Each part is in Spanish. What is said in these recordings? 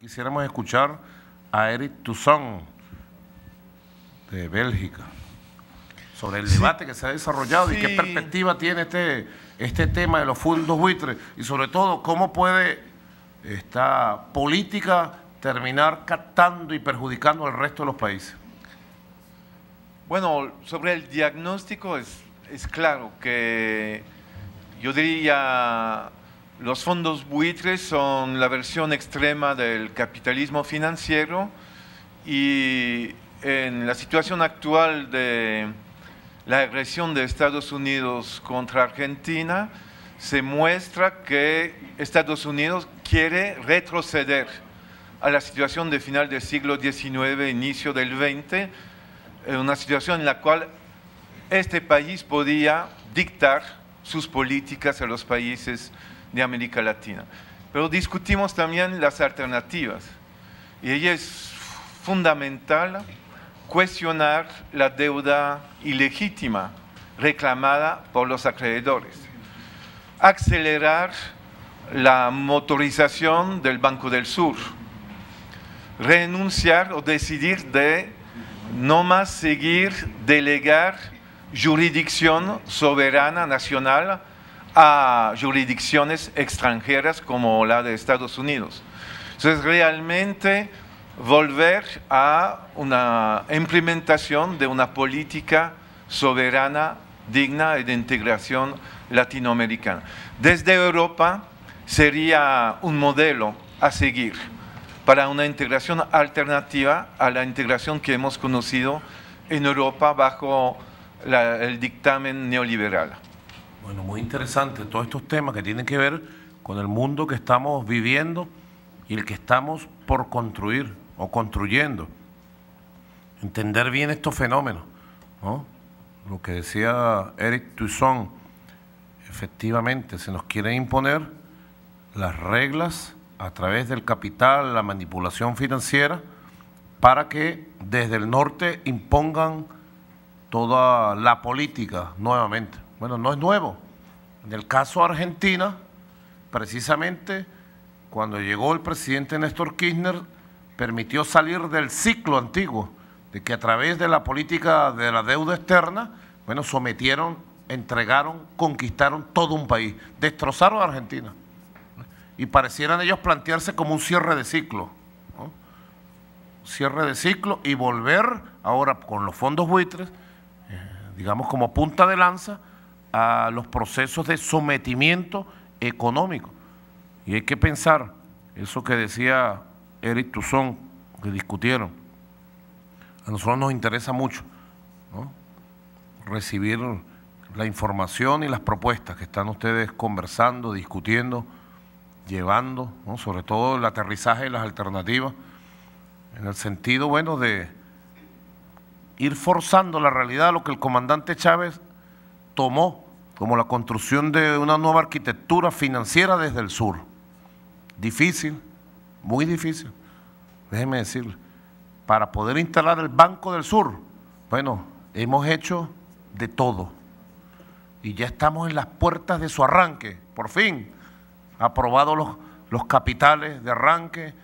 Quisiéramos escuchar a Eric Toussaint de Bélgica sobre el debate que se ha desarrollado y qué perspectiva tiene este, este tema de los fondos buitres y sobre todo cómo puede esta política terminar captando y perjudicando al resto de los países. Bueno, sobre el diagnóstico es, es claro que yo diría los fondos buitres son la versión extrema del capitalismo financiero y en la situación actual de la agresión de Estados Unidos contra Argentina, se muestra que Estados Unidos quiere retroceder a la situación de final del siglo XIX, inicio del XX, una situación en la cual este país podía dictar sus políticas a los países de América Latina. Pero discutimos también las alternativas y ella es fundamental cuestionar la deuda ilegítima reclamada por los acreedores, acelerar la motorización del Banco del Sur, renunciar o decidir de no más seguir delegar jurisdicción soberana nacional a jurisdicciones extranjeras como la de Estados Unidos. Entonces, realmente volver a una implementación de una política soberana, digna y de integración latinoamericana. Desde Europa sería un modelo a seguir para una integración alternativa a la integración que hemos conocido en Europa bajo el dictamen neoliberal. Bueno, muy interesante todos estos temas que tienen que ver con el mundo que estamos viviendo y el que estamos por construir o construyendo. Entender bien estos fenómenos, ¿no? Lo que decía Eric Toussaint, efectivamente, se nos quieren imponer las reglas a través del capital, la manipulación financiera, para que desde el norte impongan toda la política nuevamente. Bueno, no es nuevo. En el caso Argentina, precisamente cuando llegó el presidente Néstor Kirchner, permitió salir del ciclo antiguo, de que a través de la política de la deuda externa, bueno, sometieron, entregaron, conquistaron todo un país, destrozaron a Argentina. Y parecieran ellos plantearse como un cierre de ciclo. Cierre de ciclo y volver ahora con los fondos buitres, eh, digamos como punta de lanza, a los procesos de sometimiento económico. Y hay que pensar, eso que decía Eric Tuzón, que discutieron, a nosotros nos interesa mucho recibir la información y las propuestas que están ustedes conversando, discutiendo, llevando, sobre todo el aterrizaje y las alternativas, en el sentido, bueno, de ir forzando la realidad, lo que el comandante Chávez tomó como la construcción de una nueva arquitectura financiera desde el sur. Difícil, muy difícil, déjeme decirle. Para poder instalar el Banco del Sur, bueno, hemos hecho de todo. Y ya estamos en las puertas de su arranque, por fin. Aprobados los, los capitales de arranque.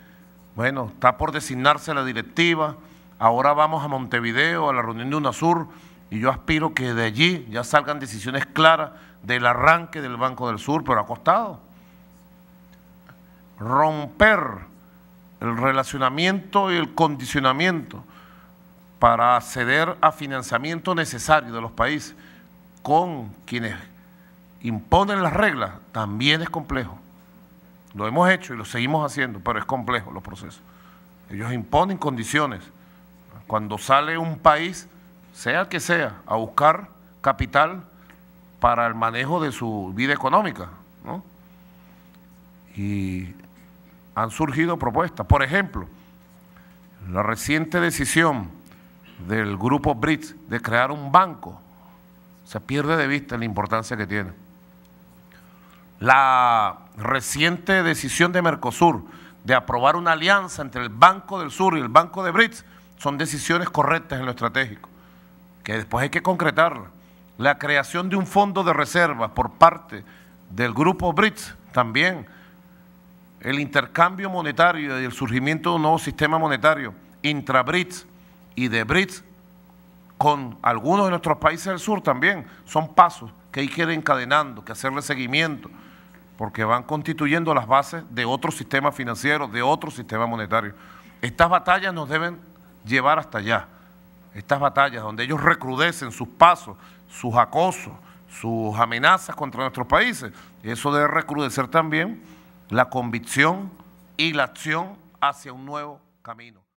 Bueno, está por designarse la directiva. Ahora vamos a Montevideo, a la reunión de UNASUR y yo aspiro que de allí ya salgan decisiones claras del arranque del Banco del Sur, pero ha costado. Romper el relacionamiento y el condicionamiento para acceder a financiamiento necesario de los países con quienes imponen las reglas también es complejo. Lo hemos hecho y lo seguimos haciendo, pero es complejo los procesos. Ellos imponen condiciones. Cuando sale un país sea que sea, a buscar capital para el manejo de su vida económica. Y han surgido propuestas. Por ejemplo, la reciente decisión del grupo BRICS de crear un banco, se pierde de vista la importancia que tiene. La reciente decisión de Mercosur de aprobar una alianza entre el Banco del Sur y el Banco de BRICS son decisiones correctas en lo estratégico que después hay que concretarla, la creación de un fondo de reservas por parte del grupo BRITS también, el intercambio monetario y el surgimiento de un nuevo sistema monetario intra brits y de BRITS con algunos de nuestros países del sur también, son pasos que hay que ir encadenando, que hacerle seguimiento, porque van constituyendo las bases de otro sistema financiero, de otro sistema monetario. Estas batallas nos deben llevar hasta allá estas batallas donde ellos recrudecen sus pasos, sus acosos, sus amenazas contra nuestros países, eso debe recrudecer también la convicción y la acción hacia un nuevo camino.